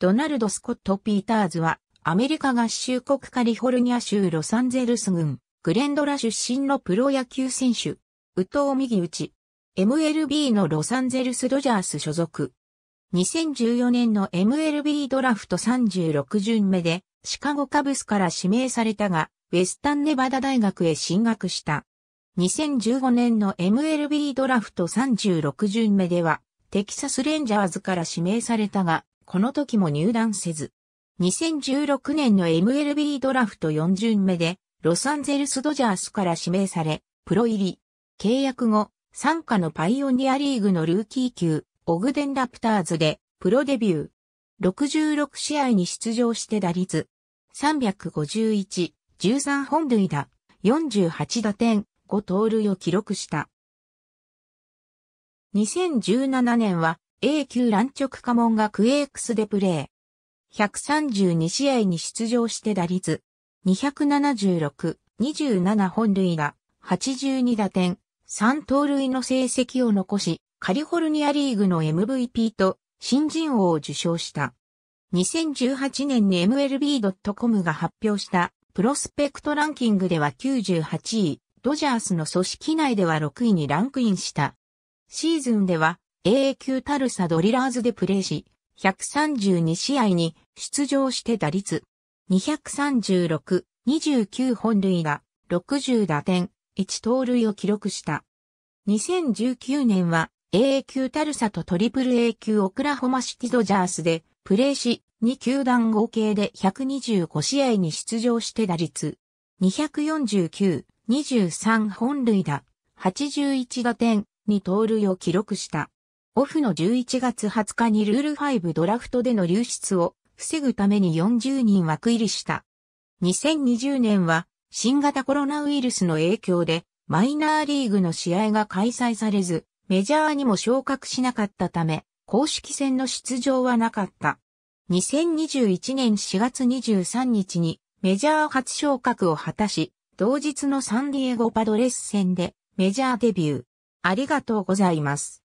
ドナルド・スコット・ピーターズは、アメリカ合衆国カリフォルニア州ロサンゼルス郡、グレンドラ出身のプロ野球選手、ウト藤右打ち、MLB のロサンゼルス・ドジャース所属。2014年の MLB ドラフト36巡目で、シカゴカブスから指名されたが、ウェスタンネバダ大学へ進学した。2015年の MLB ドラフト36巡目では、テキサスレンジャーズから指名されたが、この時も入団せず、2016年の MLB ドラフト4巡目で、ロサンゼルスドジャースから指名され、プロ入り、契約後、参加のパイオニアリーグのルーキー級、オグデンラプターズで、プロデビュー。66試合に出場して打率、351、13本塁打、48打点、5盗塁を記録した。2017年は A 級乱直家門がクエークスでプレー。132試合に出場して打率。276、27本塁打、82打点、3盗塁の成績を残し、カリフォルニアリーグの MVP と新人王を受賞した。2018年に MLB.com が発表したプロスペクトランキングでは98位、ドジャースの組織内では6位にランクインした。シーズンでは AA 級タルサドリラーズでプレーし、132試合に出場して打率236、29本塁打、60打点、1盗塁を記録した。2019年は AA 級タルサとトリプル A 級オクラホマシティドジャースでプレーし、2球団合計で125試合に出場して打率249、23本塁打、81打点、2盗塁を記録した。オフの11月20日にルール5ドラフトでの流出を防ぐために40人枠入りした。2020年は新型コロナウイルスの影響でマイナーリーグの試合が開催されず、メジャーにも昇格しなかったため、公式戦の出場はなかった。2021年4月23日にメジャー初昇格を果たし、同日のサンディエゴパドレス戦でメジャーデビュー。ありがとうございます。